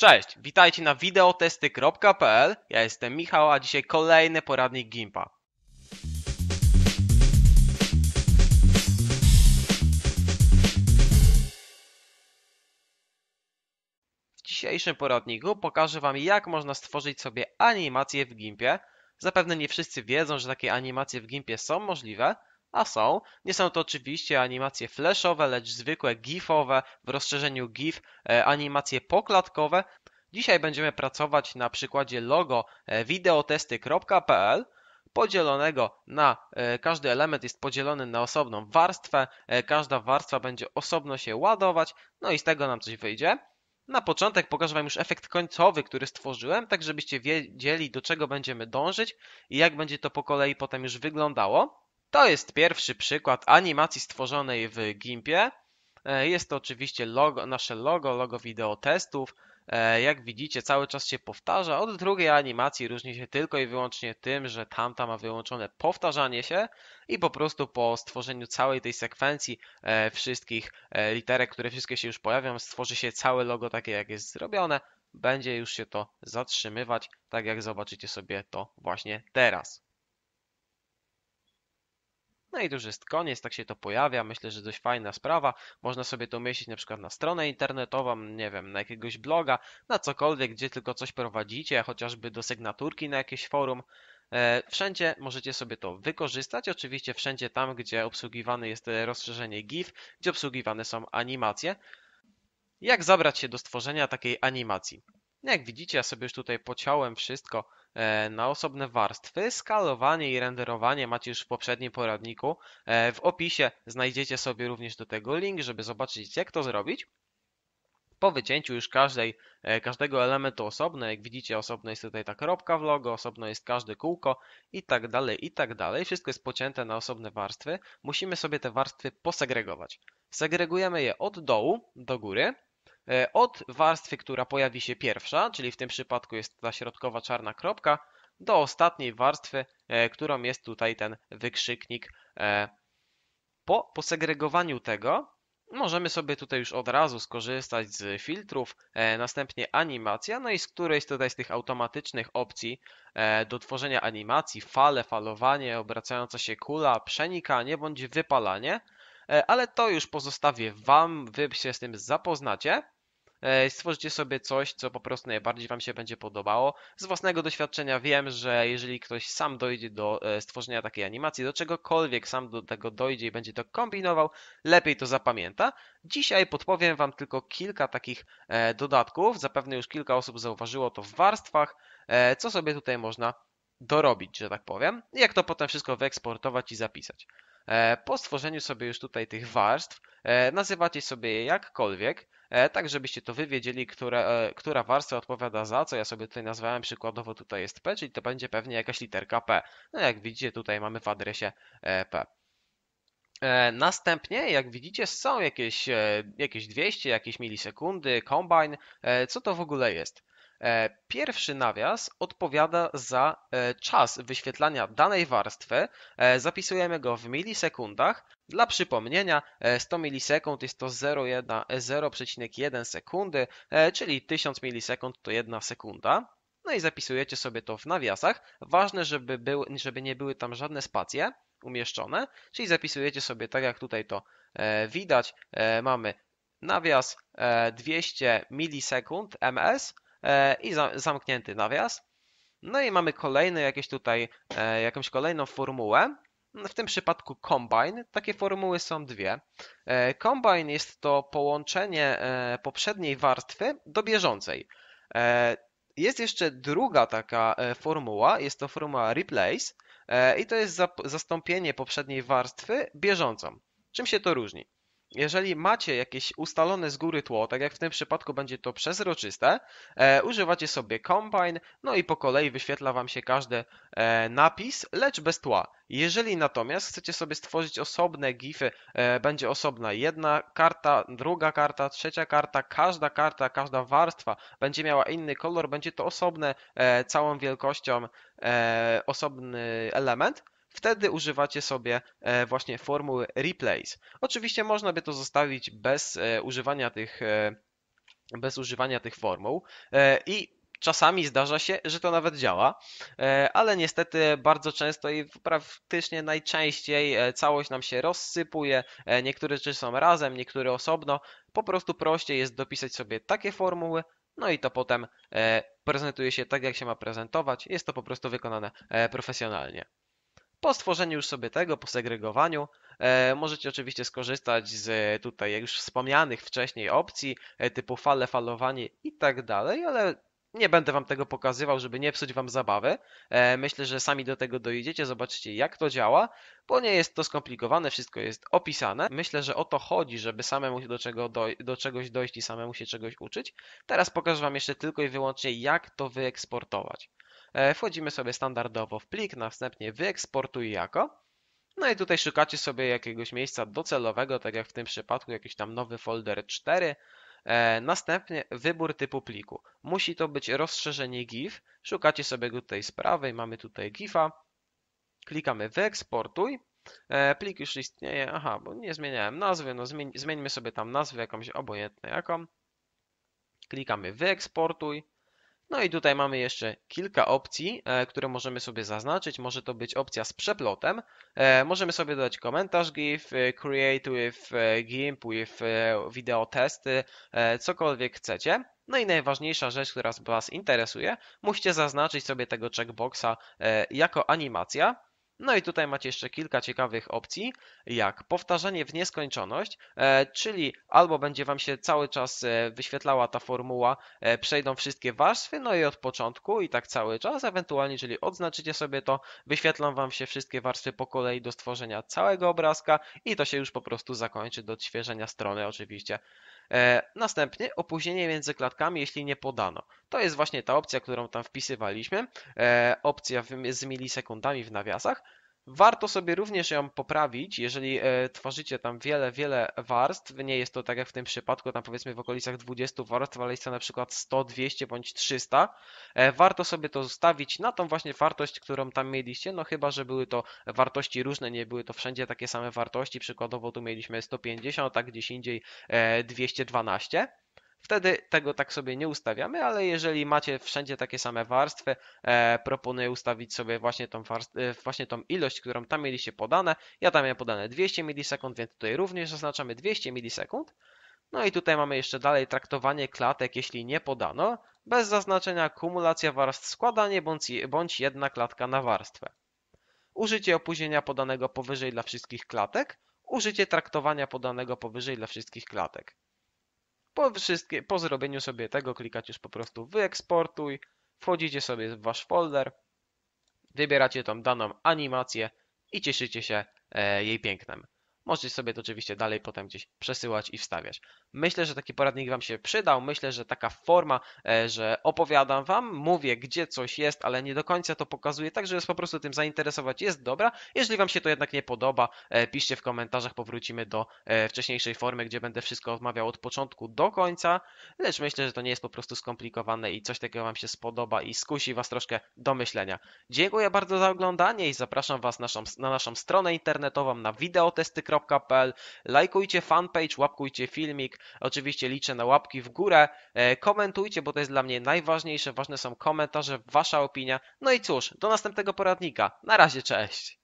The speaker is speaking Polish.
Cześć, witajcie na wideotesty.pl. Ja jestem Michał, a dzisiaj kolejny poradnik Gimpa. W dzisiejszym poradniku pokażę Wam jak można stworzyć sobie animacje w Gimpie. Zapewne nie wszyscy wiedzą, że takie animacje w Gimpie są możliwe, a są. Nie są to oczywiście animacje flashowe, lecz zwykłe gifowe w rozszerzeniu gif, e, animacje poklatkowe. Dzisiaj będziemy pracować na przykładzie logo videotesty.pl e, podzielonego na e, każdy element jest podzielony na osobną warstwę. Każda warstwa będzie osobno się ładować, no i z tego nam coś wyjdzie. Na początek pokażę Wam już efekt końcowy, który stworzyłem, tak żebyście wiedzieli do czego będziemy dążyć i jak będzie to po kolei potem już wyglądało. To jest pierwszy przykład animacji stworzonej w GIMPie. E, jest to oczywiście logo, nasze logo, logo wideo testów. E, jak widzicie, cały czas się powtarza. Od drugiej animacji różni się tylko i wyłącznie tym, że tamta ma wyłączone powtarzanie się i po prostu po stworzeniu całej tej sekwencji e, wszystkich literek, które wszystkie się już pojawią, stworzy się całe logo takie, jak jest zrobione. Będzie już się to zatrzymywać, tak jak zobaczycie sobie to właśnie teraz. No i to już jest koniec, tak się to pojawia. Myślę, że dość fajna sprawa. Można sobie to umieścić na przykład na stronę internetową, nie wiem, na jakiegoś bloga, na cokolwiek, gdzie tylko coś prowadzicie, chociażby do sygnaturki na jakieś forum. E, wszędzie możecie sobie to wykorzystać, oczywiście wszędzie tam, gdzie obsługiwane jest e, rozszerzenie GIF, gdzie obsługiwane są animacje. Jak zabrać się do stworzenia takiej animacji? Jak widzicie, ja sobie już tutaj pociąłem wszystko E, na osobne warstwy. Skalowanie i renderowanie macie już w poprzednim poradniku. E, w opisie znajdziecie sobie również do tego link, żeby zobaczyć jak to zrobić. Po wycięciu już każdej, e, każdego elementu osobno, jak widzicie osobno jest tutaj ta kropka w logo, osobno jest każde kółko i tak dalej, i tak dalej. Wszystko jest pocięte na osobne warstwy. Musimy sobie te warstwy posegregować. Segregujemy je od dołu do góry E, od warstwy, która pojawi się pierwsza, czyli w tym przypadku jest ta środkowa czarna kropka, do ostatniej warstwy, e, którą jest tutaj ten wykrzyknik. E, po posegregowaniu tego możemy sobie tutaj już od razu skorzystać z filtrów, następnie animacja, no i z którejś tutaj z tych automatycznych opcji do tworzenia animacji, fale, falowanie, obracająca się kula, przenikanie bądź wypalanie, ale to już pozostawię Wam, Wy się z tym zapoznacie. E, Stworzycie sobie coś, co po prostu najbardziej Wam się będzie podobało. Z własnego doświadczenia wiem, że jeżeli ktoś sam dojdzie do e, stworzenia takiej animacji, do czegokolwiek sam do tego dojdzie i będzie to kombinował, lepiej to zapamięta. Dzisiaj podpowiem Wam tylko kilka takich e, dodatków. Zapewne już kilka osób zauważyło to w warstwach, co sobie tutaj można dorobić, że tak powiem, jak to potem wszystko wyeksportować i zapisać. E, po stworzeniu sobie już tutaj tych warstw, e, nazywacie sobie je jakkolwiek, e, tak żebyście to wy wiedzieli, które, która warstwa odpowiada za co. Ja sobie tutaj nazwałem przykładowo tutaj jest P, czyli to będzie pewnie jakaś literka P. No jak widzicie tutaj mamy w adresie P. Następnie, jak widzicie, są jakieś, jakieś 200, jakieś milisekundy, kombine. Co to w ogóle jest? E, pierwszy nawias odpowiada za e, czas wyświetlania danej warstwy. E, zapisujemy go w milisekundach. Dla przypomnienia 100 milisekund jest to 0,1 sekundy, czyli 1000 milisekund to 1 sekunda. No i zapisujecie sobie to w nawiasach. Ważne, żeby, był, żeby nie były tam żadne spacje umieszczone, czyli zapisujecie sobie tak jak tutaj to widać. Mamy nawias 200 milisekund ms E, i zamknięty nawias. No i mamy kolejny jakieś tutaj, e, jakąś kolejną formułę. W tym przypadku Combine. Takie formuły są dwie. E, combine jest to połączenie poprzedniej warstwy do bieżącej. Jest jeszcze druga taka formuła, jest to formuła Replace i to jest zastąpienie poprzedniej warstwy bieżącą. Czym się to różni? jeżeli macie jakieś ustalone z góry tło, tak jak w tym przypadku będzie to przezroczyste, e, używacie sobie Combine, no i po kolei wyświetla Wam się każdy e, napis, lecz bez tła. Jeżeli natomiast chcecie sobie stworzyć osobne gify, e, będzie osobna jedna karta, druga karta, trzecia karta, każda karta, każda warstwa będzie miała inny kolor, będzie to osobne, e, całą wielkością e, osobny element, wtedy używacie sobie e, właśnie formuły replace. Oczywiście można by to zostawić bez e, używania tych, e, bez używania tych formuł i Czasami zdarza się, że to nawet działa, ale niestety bardzo często i praktycznie najczęściej całość nam się rozsypuje. Niektóre rzeczy są razem, niektóre osobno. Po prostu prościej jest dopisać sobie takie formuły, no i to potem prezentuje się tak, jak się ma prezentować. Jest to po prostu wykonane profesjonalnie. Po stworzeniu już sobie tego, po segregowaniu, e, możecie oczywiście skorzystać z e, tutaj już wspomnianych wcześniej opcji e, typu fale, falowanie i tak dalej, ale nie będę wam tego pokazywał, żeby nie psuć wam zabawy. Myślę, że sami do tego dojdziecie, zobaczycie jak to działa, bo nie jest to skomplikowane, wszystko jest opisane. Myślę, że o to chodzi, żeby samemu do, czego doj do czegoś dojść i samemu się czegoś uczyć. Teraz pokażę wam jeszcze tylko i wyłącznie jak to wyeksportować. E, wchodzimy sobie standardowo w plik, następnie wyeksportuj jako. No i tutaj szukacie sobie jakiegoś miejsca docelowego, tak jak w tym przypadku jakiś tam nowy folder 4. E, następnie wybór typu pliku. Musi to być rozszerzenie GIF. Szukacie sobie go tutaj z prawej, mamy tutaj GIFa. Klikamy wyeksportuj. E, plik już istnieje, aha, bo nie zmieniałem nazwy, no zmieńmy sobie tam nazwę jakąś obojętną jaką. Klikamy wyeksportuj. No i tutaj mamy jeszcze kilka opcji, e, które możemy sobie zaznaczyć. Może to być opcja z przeplotem. E, możemy sobie dodać komentarz GIF, e, create with GIMP, with video testy, cokolwiek chcecie. No i najważniejsza rzecz, która Was interesuje, musicie zaznaczyć sobie tego checkboxa jako animacja. No i tutaj macie jeszcze kilka ciekawych opcji, jak powtarzanie w nieskończoność, e, czyli albo będzie Wam się cały czas e, wyświetlała ta formuła, e, przejdą wszystkie warstwy, no i od początku i tak cały czas, ewentualnie, czyli odznaczycie sobie to, wyświetlą Wam się wszystkie warstwy po kolei do stworzenia całego obrazka i to się już po prostu zakończy do odświeżenia strony oczywiście. Następnie opóźnienie między klatkami, jeśli nie podano. To jest właśnie ta opcja, którą tam wpisywaliśmy. Opcja z milisekundami w nawiasach. Warto sobie również ją poprawić, jeżeli e, tworzycie tam wiele, wiele warstw. Nie jest to tak jak w tym przypadku, tam powiedzmy w okolicach 20 warstw, ale jest to na przykład 100, 200 bądź 300. E, warto sobie to zostawić na tą właśnie wartość, którą tam mieliście, no chyba, że były to wartości różne, nie były to wszędzie takie same wartości. Przykładowo tu mieliśmy 150, a tak gdzieś indziej 212. E, Wtedy tego tak sobie nie ustawiamy, ale jeżeli macie wszędzie takie same warstwy, e, proponuję ustawić sobie właśnie tą, e, właśnie tą ilość, którą tam mieliście podane. Ja tam miałem podane 200 milisekund, więc tutaj również zaznaczamy 200 milisekund. No i tutaj mamy jeszcze dalej traktowanie klatek, jeśli nie podano, bez zaznaczenia kumulacja warstw składanie bądź, bądź jedna klatka na warstwę. Użycie opóźnienia podanego powyżej dla wszystkich klatek, użycie traktowania podanego powyżej dla wszystkich klatek. Po, wszystkie, po zrobieniu sobie tego klikacie już po prostu wyeksportuj, wchodzicie sobie w wasz folder, wybieracie tam daną animację i cieszycie się e, jej pięknem. Możesz sobie to oczywiście dalej potem gdzieś przesyłać i wstawiać. Myślę, że taki poradnik Wam się przydał. Myślę, że taka forma, e, że opowiadam Wam, mówię gdzie coś jest, ale nie do końca to pokazuję, tak żeby po prostu tym zainteresować jest dobra. Jeżeli Wam się to jednak nie podoba, e, piszcie w komentarzach, powrócimy do e, wcześniejszej formy, gdzie będę wszystko odmawiał od początku do końca, lecz myślę, że to nie jest po prostu skomplikowane i coś takiego Wam się spodoba i skusi Was troszkę do myślenia. Dziękuję bardzo za oglądanie i zapraszam Was na naszą, na naszą stronę internetową na wideotesty.com Lajkujcie fanpage, łapkujcie filmik. Oczywiście liczę na łapki w górę. E, komentujcie, bo to jest dla mnie najważniejsze. Ważne są komentarze, wasza opinia. No i cóż, do następnego poradnika. Na razie, cześć!